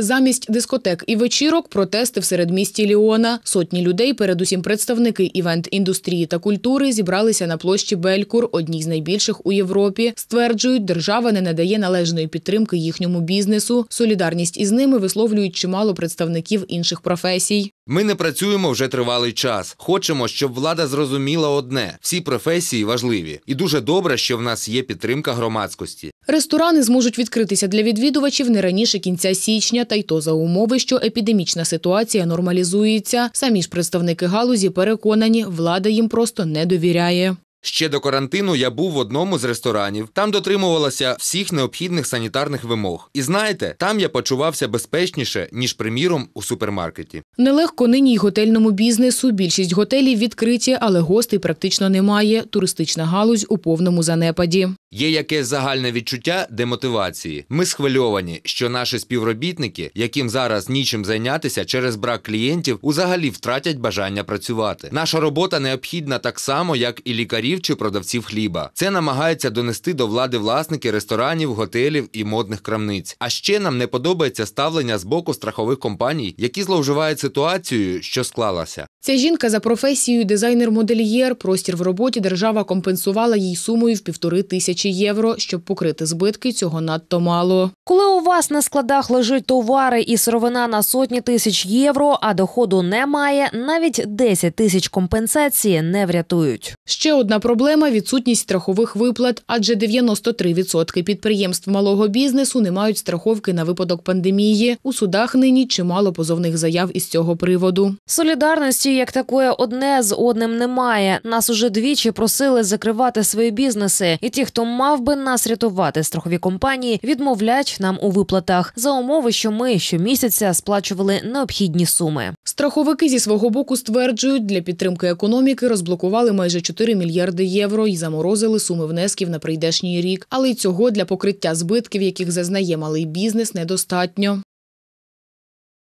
Замість дискотек і вечірок протести в середмісті Ліона. Сотні людей, передусім представники івент індустрії та культури, зібралися на площі Белькур, одній з найбільших у Європі. Стверджують, держава не надає належної підтримки їхньому бізнесу. Солідарність із ними висловлюють чимало представників інших професій. Ми не працюємо вже тривалий час. Хочемо, щоб влада зрозуміла одне: всі професії важливі, і дуже добре, що в нас є підтримка громадськості. Ресторани зможуть відкритися для відвідувачів не раніше кінця січня, та й то за умови, що епідемічна ситуація нормалізується. Самі ж представники галузі переконані, влада їм просто не довіряє. Ще до карантину я був в одному з ресторанів, там дотримувалася всіх необхідних санітарних вимог. І знаєте, там я почувався безпечніше ніж приміром у супермаркеті. Нелегко нині й готельному бізнесу. Більшість готелів відкриті, але гостей практично немає. Туристична галузь у повному занепаді. Є якесь загальне відчуття демотивації. Ми схвильовані, що наші співробітники, яким зараз нічим зайнятися через брак клієнтів, узагалі втратять бажання працювати. Наша робота необхідна так само, як і лікарів чи продавців хліба. Це намагається донести до влади власники ресторанів, готелів і модних крамниць. А ще нам не подобається ставлення з боку страхових компаній, які зловживають ситуацією, що склалася. Ця жінка за професією дизайнер-модельєр. Простір в роботі держава компенсувала їй сумою в півтори тисячі тисячі євро, щоб покрити збитки. Цього надто мало. Коли у вас на складах лежить товари і сировина на сотні тисяч євро, а доходу немає, навіть 10 тисяч компенсації не врятують. Ще одна проблема відсутність страхових виплат, адже 93% підприємств малого бізнесу не мають страховки на випадок пандемії. У судах нині чимало позовних заяв із цього приводу. Солідарності як такої одне з одним немає. Нас уже двічі просили закривати свої бізнеси, і ті, хто мав би нас рятувати страхові компанії, відмовляють нам у виплатах за умови, що ми щомісяця сплачували необхідні суми. Страховики зі свого боку стверджують, для підтримки економіки розблокували майже 4 мільярди євро і заморозили суми внесків на прийдешній рік. Але й цього для покриття збитків, яких зазнає малий бізнес, недостатньо.